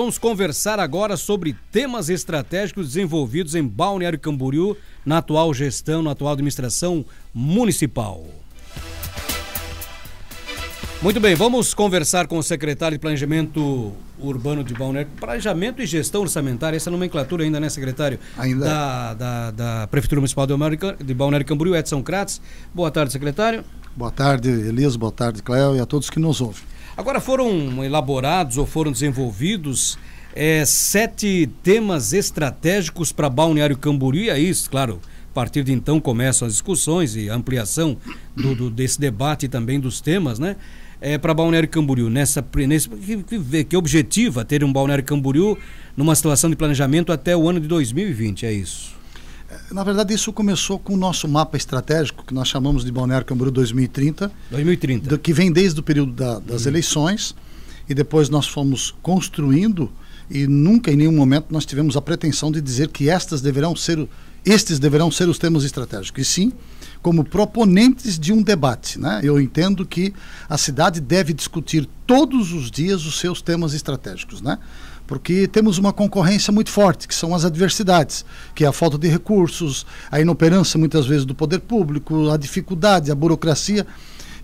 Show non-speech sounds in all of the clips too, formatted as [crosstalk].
Vamos conversar agora sobre temas estratégicos desenvolvidos em Balneário Camboriú na atual gestão, na atual administração municipal. Muito bem, vamos conversar com o secretário de Planejamento Urbano de Balneário, Planejamento e Gestão Orçamentária, essa nomenclatura ainda, né, secretário? Ainda. Da, é. da, da Prefeitura Municipal de Balneário Camboriú, Edson Kratz. Boa tarde, secretário. Boa tarde, Elias, boa tarde, Cléo, e a todos que nos ouvem. Agora foram elaborados ou foram desenvolvidos é, sete temas estratégicos para Balneário Camboriú, e é isso, claro, a partir de então começam as discussões e a ampliação do, do, desse debate e também dos temas, né? É, para Balneário Camboriú, nessa, nesse, que, que objetiva ter um Balneário Camboriú numa situação de planejamento até o ano de 2020, é isso? É, na verdade, isso começou com o nosso mapa estratégico, que nós chamamos de Balneário Camboriú 2030. 2030. que vem desde o período da, das uhum. eleições. E depois nós fomos construindo e nunca em nenhum momento nós tivemos a pretensão de dizer que estas deverão ser estes deverão ser os temas estratégicos. E sim, como proponentes de um debate, né? Eu entendo que a cidade deve discutir todos os dias os seus temas estratégicos, né? porque temos uma concorrência muito forte, que são as adversidades, que é a falta de recursos, a inoperância muitas vezes do poder público, a dificuldade, a burocracia.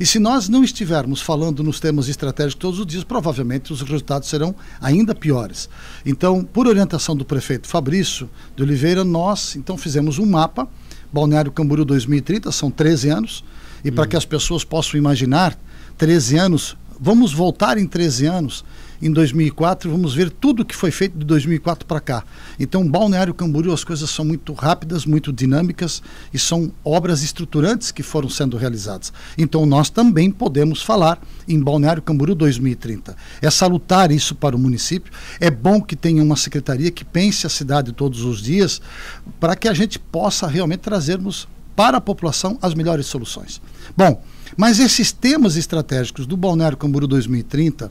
E se nós não estivermos falando nos temas estratégicos todos os dias, provavelmente os resultados serão ainda piores. Então, por orientação do prefeito Fabrício de Oliveira, nós então fizemos um mapa, Balneário Camboriú 2030, são 13 anos, e para hum. que as pessoas possam imaginar, 13 anos, vamos voltar em 13 anos em 2004 vamos ver tudo que foi feito de 2004 para cá. Então, Balneário Camboriú, as coisas são muito rápidas, muito dinâmicas e são obras estruturantes que foram sendo realizadas. Então, nós também podemos falar em Balneário Camboriú 2030. É salutar isso para o município. É bom que tenha uma secretaria que pense a cidade todos os dias para que a gente possa realmente trazermos para a população as melhores soluções. Bom, mas esses temas estratégicos do Balneário Camboriú 2030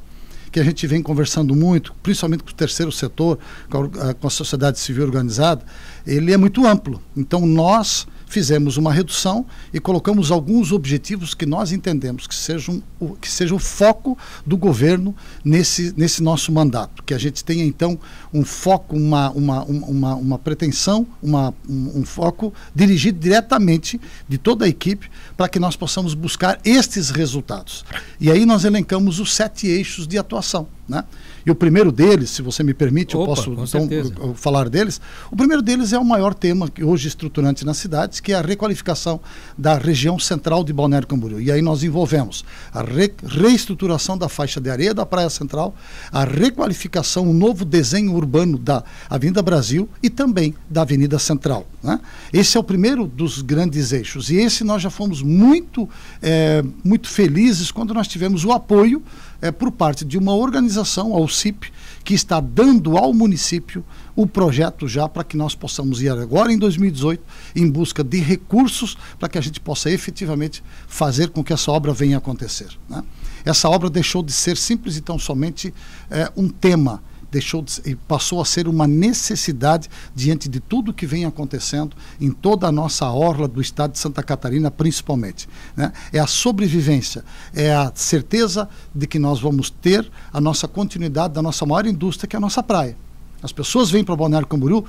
que a gente vem conversando muito, principalmente com o terceiro setor, com a, com a sociedade civil organizada, ele é muito amplo. Então, nós fizemos uma redução e colocamos alguns objetivos que nós entendemos que sejam o, que seja o foco do governo nesse, nesse nosso mandato. Que a gente tenha, então, um foco, uma, uma, uma, uma pretensão, uma, um, um foco dirigido diretamente de toda a equipe para que nós possamos buscar estes resultados. E aí nós elencamos os sete eixos de atuação. Né? E o primeiro deles, se você me permite, Opa, então, eu posso então, falar deles. O primeiro deles é o maior tema que hoje estruturante nas cidades, que é a requalificação da região central de Balneário Camboriú. E aí nós envolvemos a re reestruturação da faixa de areia da Praia Central, a requalificação, o um novo desenho urbano da Avenida Brasil e também da Avenida Central. Né? Esse é o primeiro dos grandes eixos. E esse nós já fomos muito, é, muito felizes quando nós tivemos o apoio é, por parte de uma organização, a UCIP, que está dando ao município o projeto já para que nós possamos ir agora em 2018 em busca de recursos para que a gente possa efetivamente fazer com que essa obra venha a acontecer. Né? Essa obra deixou de ser simples e tão somente é, um tema deixou de, passou a ser uma necessidade diante de tudo que vem acontecendo em toda a nossa orla do estado de Santa Catarina, principalmente. Né? É a sobrevivência, é a certeza de que nós vamos ter a nossa continuidade da nossa maior indústria, que é a nossa praia. As pessoas vêm para Balneário Camboriú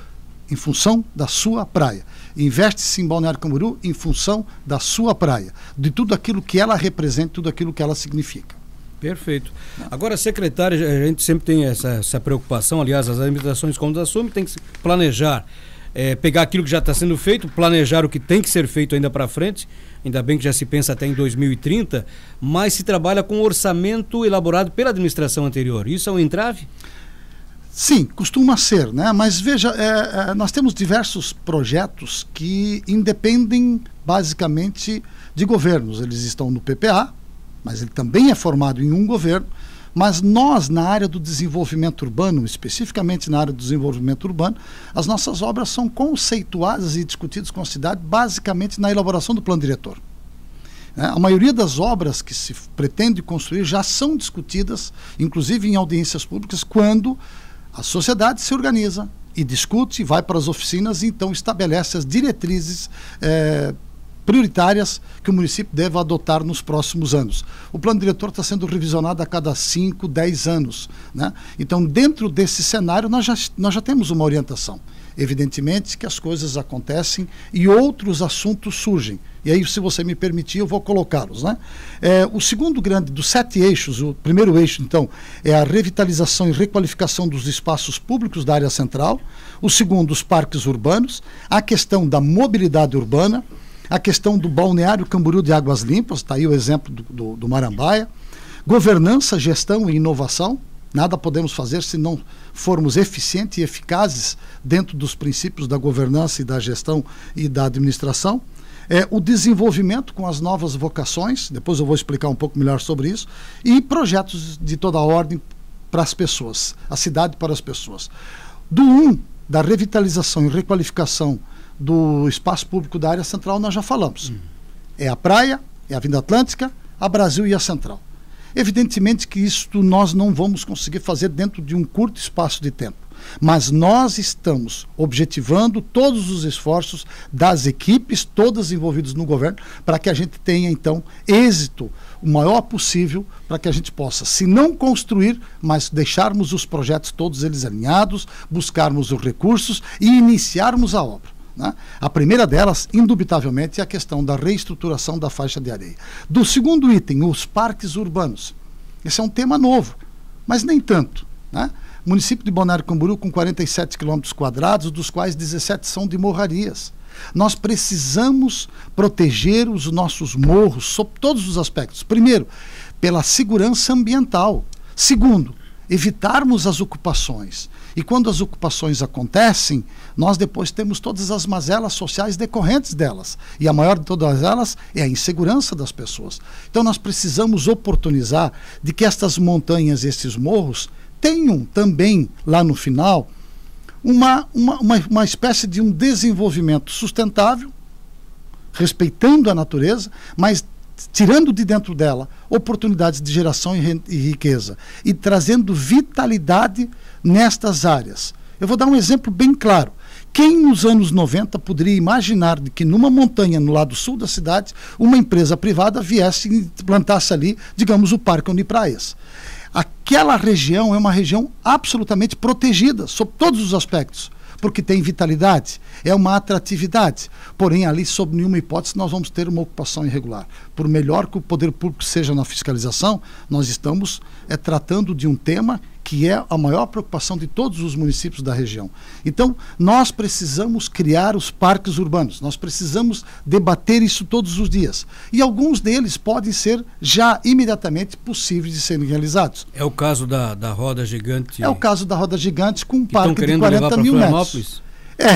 em função da sua praia. Investe-se em Balneário Camboriú em função da sua praia, de tudo aquilo que ela representa, tudo aquilo que ela significa. Perfeito. Agora, secretário, a gente sempre tem essa, essa preocupação, aliás, as administrações, quando assumem, tem que se planejar. É, pegar aquilo que já está sendo feito, planejar o que tem que ser feito ainda para frente, ainda bem que já se pensa até em 2030, mas se trabalha com orçamento elaborado pela administração anterior. Isso é um entrave? Sim, costuma ser, né? mas veja, é, é, nós temos diversos projetos que independem basicamente de governos. Eles estão no PPA, mas ele também é formado em um governo. Mas nós, na área do desenvolvimento urbano, especificamente na área do desenvolvimento urbano, as nossas obras são conceituadas e discutidas com a cidade basicamente na elaboração do plano diretor. É, a maioria das obras que se pretende construir já são discutidas, inclusive em audiências públicas, quando a sociedade se organiza e discute, vai para as oficinas e então estabelece as diretrizes eh, prioritárias que o município deve adotar nos próximos anos. O plano diretor está sendo revisionado a cada 5, 10 anos. Né? Então, dentro desse cenário, nós já, nós já temos uma orientação. Evidentemente que as coisas acontecem e outros assuntos surgem. E aí, se você me permitir, eu vou colocá-los. Né? É, o segundo grande dos sete eixos, o primeiro eixo, então, é a revitalização e requalificação dos espaços públicos da área central. O segundo, os parques urbanos. A questão da mobilidade urbana a questão do balneário Camboriú de Águas Limpas, está aí o exemplo do, do, do Marambaia. Governança, gestão e inovação, Nada podemos fazer se não formos eficientes e eficazes dentro dos princípios da governança e da gestão e da administração. É, o desenvolvimento com as novas vocações, depois eu vou explicar um pouco melhor sobre isso, e projetos de toda ordem para as pessoas, a cidade para as pessoas. Do 1, um, da revitalização e requalificação do espaço público da área central nós já falamos. Uhum. É a praia, é a Vinda Atlântica, a Brasil e a Central. Evidentemente que isto nós não vamos conseguir fazer dentro de um curto espaço de tempo, mas nós estamos objetivando todos os esforços das equipes, todas envolvidas no governo, para que a gente tenha então êxito o maior possível para que a gente possa, se não construir, mas deixarmos os projetos todos eles alinhados, buscarmos os recursos e iniciarmos a obra. Né? A primeira delas, indubitavelmente, é a questão da reestruturação da faixa de areia. Do segundo item, os parques urbanos. Esse é um tema novo, mas nem tanto. Né? Município de Balneário Camburu com 47 quilômetros quadrados, dos quais 17 são de morrarias. Nós precisamos proteger os nossos morros sob todos os aspectos. Primeiro, pela segurança ambiental. Segundo, evitarmos as ocupações. E quando as ocupações acontecem, nós depois temos todas as mazelas sociais decorrentes delas. E a maior de todas elas é a insegurança das pessoas. Então nós precisamos oportunizar de que estas montanhas, esses morros, tenham também lá no final uma, uma, uma, uma espécie de um desenvolvimento sustentável, respeitando a natureza, mas tirando de dentro dela oportunidades de geração e riqueza e trazendo vitalidade nestas áreas. Eu vou dar um exemplo bem claro. Quem nos anos 90 poderia imaginar de que numa montanha no lado sul da cidade, uma empresa privada viesse e plantasse ali, digamos, o Parque Unipraias? Aquela região é uma região absolutamente protegida, sob todos os aspectos porque tem vitalidade, é uma atratividade. Porém, ali, sob nenhuma hipótese, nós vamos ter uma ocupação irregular. Por melhor que o poder público seja na fiscalização, nós estamos é, tratando de um tema que é a maior preocupação de todos os municípios da região. Então, nós precisamos criar os parques urbanos, nós precisamos debater isso todos os dias. E alguns deles podem ser já imediatamente possíveis de serem realizados. É o caso da, da roda gigante. É o caso da roda gigante com um parque de 40 mil metros. É,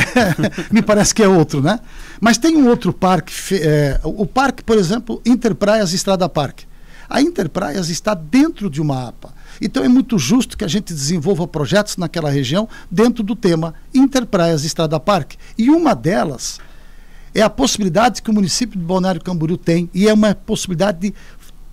[laughs] me parece que é outro, né? Mas tem um outro parque, é, o parque, por exemplo, Interpraias Estrada Parque a Interpraias está dentro de uma APA. Então é muito justo que a gente desenvolva projetos naquela região dentro do tema Interpraias Estrada Parque. E uma delas é a possibilidade que o município de Balneário Camboriú tem, e é uma possibilidade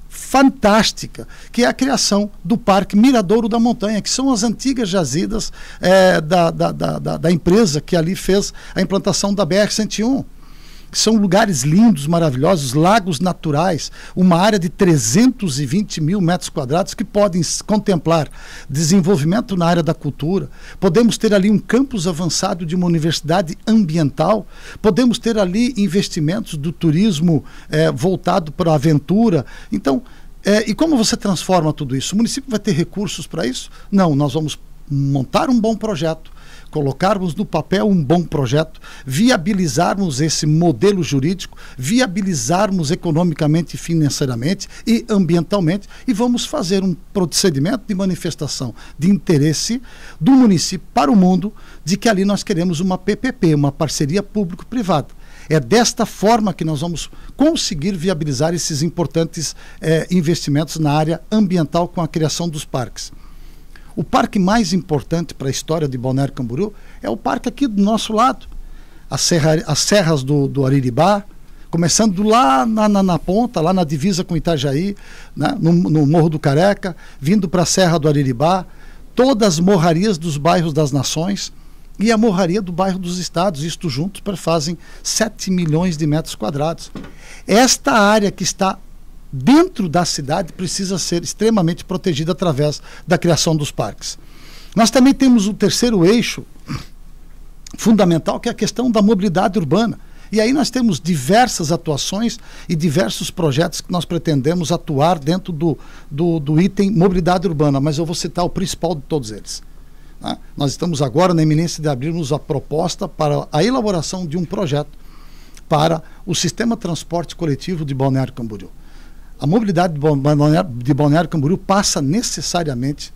fantástica, que é a criação do Parque Miradouro da Montanha, que são as antigas jazidas é, da, da, da, da empresa que ali fez a implantação da BR-101 que são lugares lindos, maravilhosos, lagos naturais, uma área de 320 mil metros quadrados que podem contemplar desenvolvimento na área da cultura. Podemos ter ali um campus avançado de uma universidade ambiental, podemos ter ali investimentos do turismo eh, voltado para a aventura. Então, eh, e como você transforma tudo isso? O município vai ter recursos para isso? Não, nós vamos montar um bom projeto colocarmos no papel um bom projeto, viabilizarmos esse modelo jurídico, viabilizarmos economicamente, financeiramente e ambientalmente, e vamos fazer um procedimento de manifestação de interesse do município para o mundo de que ali nós queremos uma PPP, uma parceria público-privada. É desta forma que nós vamos conseguir viabilizar esses importantes eh, investimentos na área ambiental com a criação dos parques. O parque mais importante para a história de Balneário Camboriú é o parque aqui do nosso lado. As, serra, as serras do, do Ariribá, começando lá na, na, na, ponta, lá na divisa com Itajaí, né? no, no Morro do Careca, vindo para a Serra do Ariribá, todas as morrarias dos bairros das Nações e a morraria do bairro dos Estados, isto juntos fazem 7 milhões de metros quadrados. Esta área que está dentro da cidade precisa ser extremamente protegida através da criação dos parques. Nós também temos um terceiro eixo fundamental, que é a questão da mobilidade urbana. E aí nós temos diversas atuações e diversos projetos que nós pretendemos atuar dentro do, do, do item mobilidade urbana, mas eu vou citar o principal de todos eles. Né? Nós estamos agora na iminência de abrirmos a proposta para a elaboração de um projeto para o sistema de transporte coletivo de Balneário Camboriú. A mobilidade de Balneário, de Camboriú passa necessariamente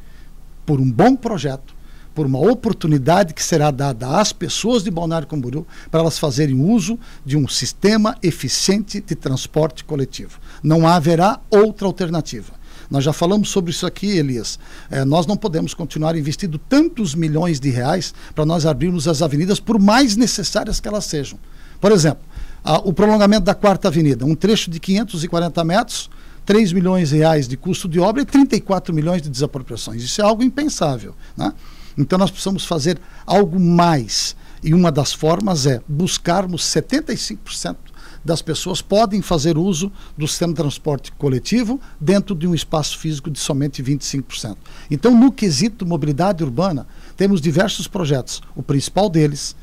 por um bom projeto, por uma oportunidade que será dada às pessoas de Balneário Camboriú para elas fazerem uso de um sistema eficiente de transporte coletivo. Não haverá outra alternativa. Nós já falamos sobre isso aqui, Elias. É, nós não podemos continuar investindo tantos milhões de reais para nós abrirmos as avenidas, por mais necessárias que elas sejam. Por exemplo, ah, o prolongamento da Quarta Avenida, um trecho de 540 metros, 3 milhões de reais de custo de obra e 34 milhões de desapropriações. Isso é algo impensável. Né? Então nós precisamos fazer algo mais. E uma das formas é buscarmos 75% das pessoas podem fazer uso do sistema de transporte coletivo dentro de um espaço físico de somente 25%. Então, no quesito mobilidade urbana, temos diversos projetos. O principal deles,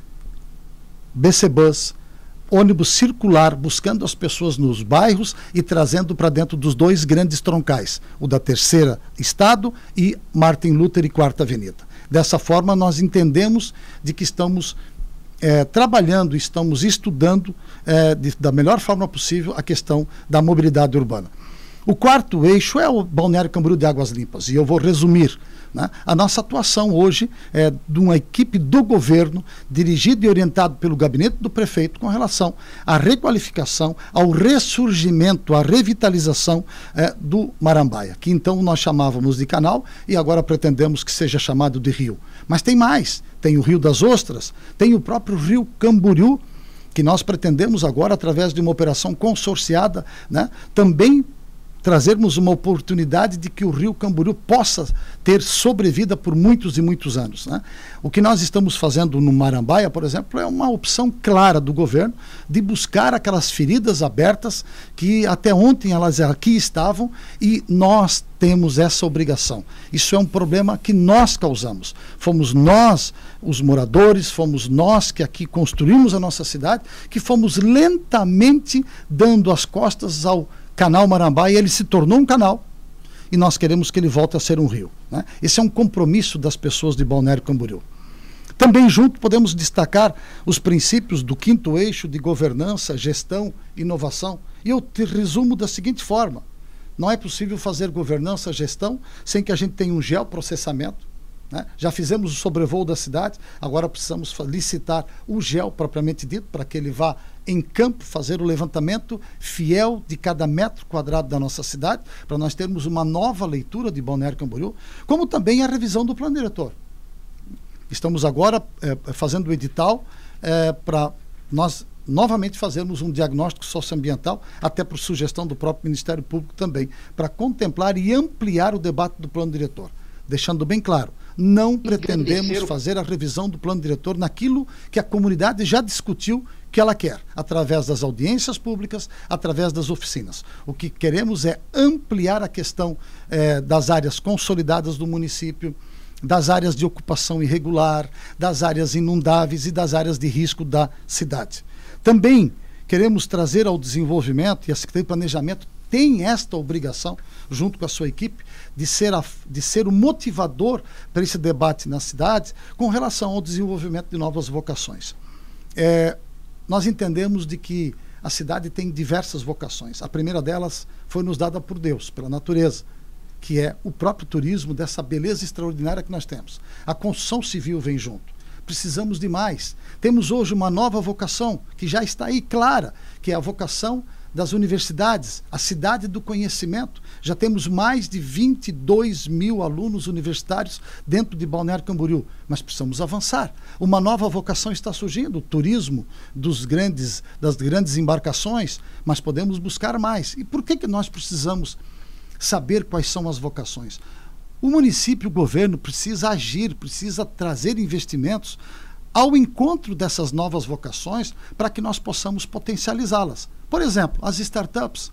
BC Bus, ônibus circular buscando as pessoas nos bairros e trazendo para dentro dos dois grandes troncais, o da Terceira Estado e Martin Luther e Quarta Avenida. Dessa forma, nós entendemos de que estamos é, trabalhando, estamos estudando é, de, da melhor forma possível a questão da mobilidade urbana. O quarto eixo é o Balneário Camboriú de Águas Limpas, e eu vou resumir né? A nossa atuação hoje é de uma equipe do governo, dirigida e orientada pelo gabinete do prefeito, com relação à requalificação, ao ressurgimento, à revitalização é, do Marambaia, que então nós chamávamos de canal e agora pretendemos que seja chamado de rio. Mas tem mais: tem o Rio das Ostras, tem o próprio Rio Camboriú. Que nós pretendemos agora, através de uma operação consorciada, né, também trazermos uma oportunidade de que o Rio Camboriú possa ter sobrevida por muitos e muitos anos. Né? O que nós estamos fazendo no Marambaia, por exemplo, é uma opção clara do governo de buscar aquelas feridas abertas que até ontem elas aqui estavam e nós temos essa obrigação. Isso é um problema que nós causamos. Fomos nós, os moradores, fomos nós que aqui construímos a nossa cidade, que fomos lentamente dando as costas ao Canal Marambá e ele se tornou um canal. E nós queremos que ele volte a ser um rio. Né? Esse é um compromisso das pessoas de Balneário Camboriú. Também junto podemos destacar os princípios do quinto eixo de governança, gestão, inovação. E eu te resumo da seguinte forma: não é possível fazer governança, gestão, sem que a gente tenha um geoprocessamento. Né? Já fizemos o sobrevoo da cidade, agora precisamos licitar o gel propriamente dito, para que ele vá em campo, fazer o levantamento fiel de cada metro quadrado da nossa cidade, para nós termos uma nova leitura de Balneário Camboriú, como também a revisão do plano diretor. Estamos agora é, fazendo o edital é, para nós novamente fazermos um diagnóstico socioambiental, até por sugestão do próprio Ministério Público também, para contemplar e ampliar o debate do plano diretor. Deixando bem claro, não pretendemos fazer a revisão do plano diretor naquilo que a comunidade já discutiu que ela quer, através das audiências públicas, através das oficinas. O que queremos é ampliar a questão eh, das áreas consolidadas do município, das áreas de ocupação irregular, das áreas inundáveis e das áreas de risco da cidade. Também queremos trazer ao desenvolvimento e a Secretaria de Planejamento tem esta obrigação, junto com a sua equipe, de ser, a, de ser o motivador para esse debate nas cidades com relação ao desenvolvimento de novas vocações. É, nós entendemos de que a cidade tem diversas vocações. A primeira delas foi nos dada por Deus, pela natureza, que é o próprio turismo dessa beleza extraordinária que nós temos. A construção civil vem junto. Precisamos de mais. Temos hoje uma nova vocação que já está aí clara, que é a vocação das universidades, a cidade do conhecimento. Já temos mais de 22 mil alunos universitários dentro de Balneário Camboriú, mas precisamos avançar. Uma nova vocação está surgindo, o turismo dos grandes, das grandes embarcações, mas podemos buscar mais. E por que, que nós precisamos saber quais são as vocações? O município, o governo precisa agir, precisa trazer investimentos ao encontro dessas novas vocações para que nós possamos potencializá-las. Por exemplo, as startups.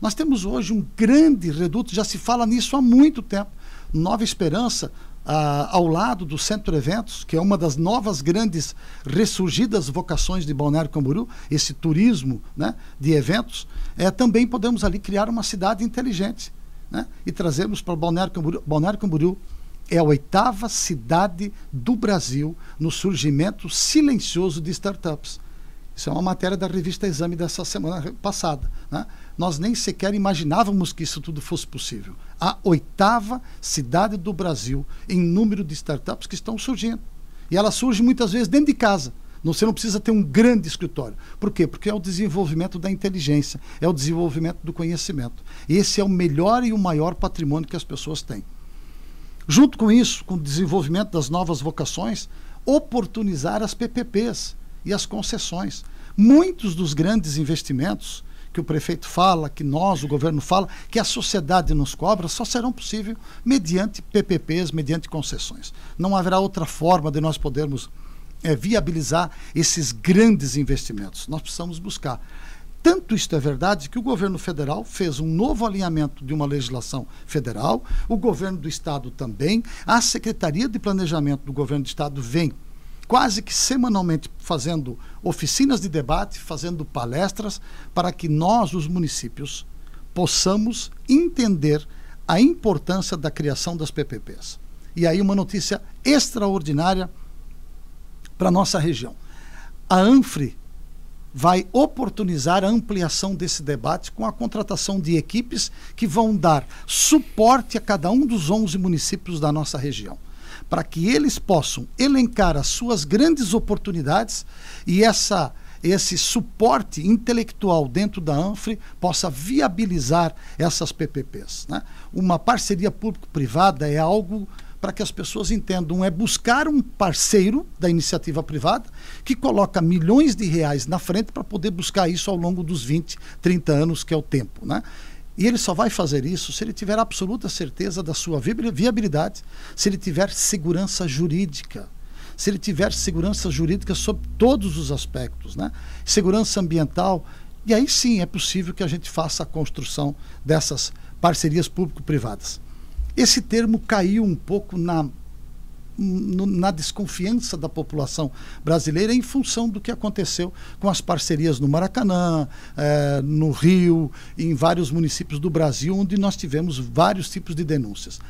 Nós temos hoje um grande reduto, já se fala nisso há muito tempo. Nova Esperança, ah, ao lado do Centro Eventos, que é uma das novas grandes ressurgidas vocações de Balneário Camboriú, esse turismo né, de eventos, é, também podemos ali criar uma cidade inteligente. Né, e trazemos para Balneário Camboriú. Balneário Camboriú é a oitava cidade do Brasil no surgimento silencioso de startups. Isso é uma matéria da revista Exame dessa semana passada. Né? Nós nem sequer imaginávamos que isso tudo fosse possível. A oitava cidade do Brasil em número de startups que estão surgindo. E ela surge muitas vezes dentro de casa. Você não precisa ter um grande escritório. Por quê? Porque é o desenvolvimento da inteligência, é o desenvolvimento do conhecimento. Esse é o melhor e o maior patrimônio que as pessoas têm. Junto com isso, com o desenvolvimento das novas vocações, oportunizar as PPPs e as concessões. Muitos dos grandes investimentos que o prefeito fala, que nós, o governo fala, que a sociedade nos cobra, só serão possíveis mediante PPPs, mediante concessões. Não haverá outra forma de nós podermos é, viabilizar esses grandes investimentos. Nós precisamos buscar. Tanto isto é verdade que o governo federal fez um novo alinhamento de uma legislação federal, o governo do estado também, a Secretaria de Planejamento do governo do estado vem quase que semanalmente fazendo oficinas de debate, fazendo palestras, para que nós, os municípios, possamos entender a importância da criação das PPPs. E aí, uma notícia extraordinária para a nossa região. A ANFRE vai oportunizar a ampliação desse debate com a contratação de equipes que vão dar suporte a cada um dos 11 municípios da nossa região para que eles possam elencar as suas grandes oportunidades e essa esse suporte intelectual dentro da ANFRE possa viabilizar essas PPPs. Né? Uma parceria público-privada é algo para que as pessoas entendam, é buscar um parceiro da iniciativa privada que coloca milhões de reais na frente para poder buscar isso ao longo dos 20, 30 anos, que é o tempo. Né? E ele só vai fazer isso se ele tiver absoluta certeza da sua viabilidade, se ele tiver segurança jurídica. Se ele tiver segurança jurídica sobre todos os aspectos, né? segurança ambiental. E aí sim é possível que a gente faça a construção dessas parcerias público-privadas. Esse termo caiu um pouco na no, na desconfiança da população brasileira em função do que aconteceu com as parcerias no Maracanã, eh, no Rio, em vários municípios do Brasil, onde nós tivemos vários tipos de denúncias.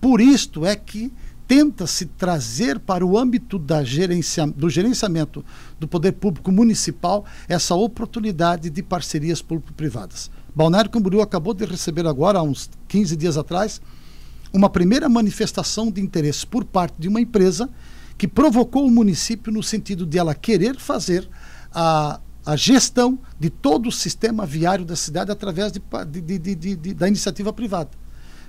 Por isto é que tenta-se trazer para o âmbito gerencia, do gerenciamento do poder público municipal essa oportunidade de parcerias público-privadas. Balneário Camboriú acabou de receber agora, há uns 15 dias atrás, uma primeira manifestação de interesse por parte de uma empresa que provocou o município no sentido de ela querer fazer a, a gestão de todo o sistema viário da cidade através de, de, de, de, da iniciativa privada.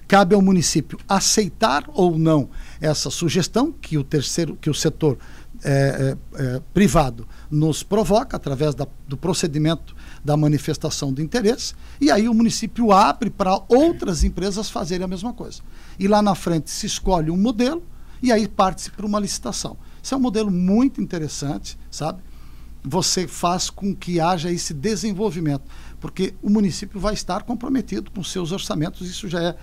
Cabe ao município aceitar ou não essa sugestão que o terceiro, que o setor é, é, privado nos provoca através da, do procedimento da manifestação do interesse, e aí o município abre para outras empresas fazerem a mesma coisa. E lá na frente se escolhe um modelo e aí parte-se para uma licitação. Isso é um modelo muito interessante, sabe? Você faz com que haja esse desenvolvimento, porque o município vai estar comprometido com seus orçamentos, isso já é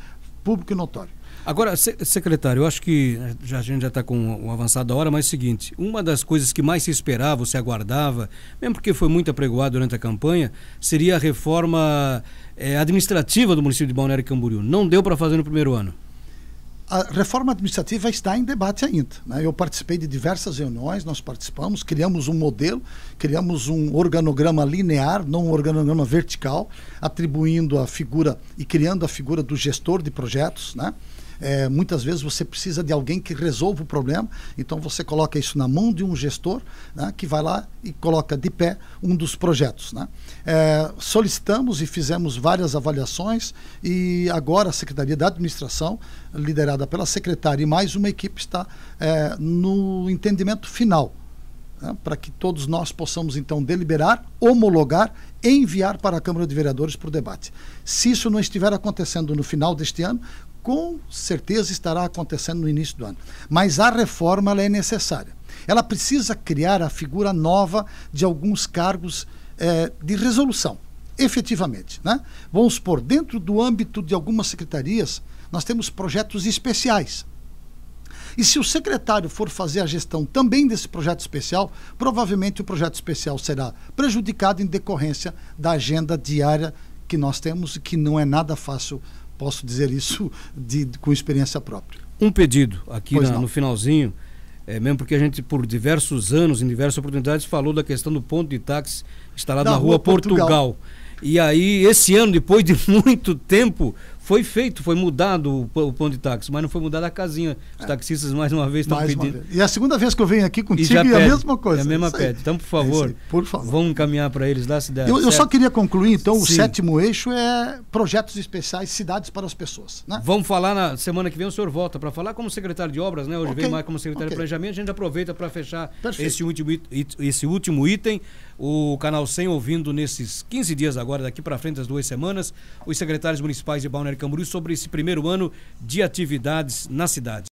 público e notório. Agora, secretário, eu acho que né, já, a gente já está com o avançado hora, mas é o seguinte, uma das coisas que mais se esperava, se aguardava, mesmo porque foi muito apregoado durante a campanha, seria a reforma é, administrativa do município de Balneário Camboriú. Não deu para fazer no primeiro ano. A reforma administrativa está em debate ainda. Né? Eu participei de diversas reuniões, nós participamos, criamos um modelo, criamos um organograma linear, não um organograma vertical, atribuindo a figura e criando a figura do gestor de projetos, né? É, muitas vezes você precisa de alguém que resolva o problema, então você coloca isso na mão de um gestor né, que vai lá e coloca de pé um dos projetos. Né? É, solicitamos e fizemos várias avaliações e agora a Secretaria da Administração, liderada pela secretária e mais uma equipe, está é, no entendimento final né, para que todos nós possamos então deliberar, homologar e enviar para a Câmara de Vereadores para o debate. Se isso não estiver acontecendo no final deste ano, com certeza estará acontecendo no início do ano. Mas a reforma é necessária. Ela precisa criar a figura nova de alguns cargos eh, de resolução, efetivamente. Né? Vamos supor, dentro do âmbito de algumas secretarias, nós temos projetos especiais. E se o secretário for fazer a gestão também desse projeto especial, provavelmente o projeto especial será prejudicado em decorrência da agenda diária que nós temos e que não é nada fácil posso dizer isso de, de, com experiência própria. Um pedido aqui na, no finalzinho, é, mesmo porque a gente, por diversos anos, em diversas oportunidades, falou da questão do ponto de táxi instalado na Rua, Rua Portugal. Portugal. E aí, esse ano, depois de [laughs] muito tempo, foi feito, foi mudado o, ponto pão de táxi, mas não foi mudada a casinha. Os é. taxistas, mais uma vez, estão pedindo. Vez. E a segunda vez que eu venho aqui contigo e, já e é a mesma coisa. É a mesma pede. Então, por é favor, por favor, vamos encaminhar para eles lá, cidade. Eu, eu só queria concluir, então, Sim. o sétimo eixo é projetos especiais, cidades para as pessoas. Né? Vamos falar na semana que vem, o senhor volta para falar como secretário de obras, né? Hoje okay. vem mais como secretário okay. de planejamento, a gente aproveita para fechar esse último, esse último item. O canal 100 ouvindo nesses 15 dias agora, daqui para frente, as duas semanas, os secretários municipais de Balneário Camboriú sobre esse primeiro ano de atividades na cidade.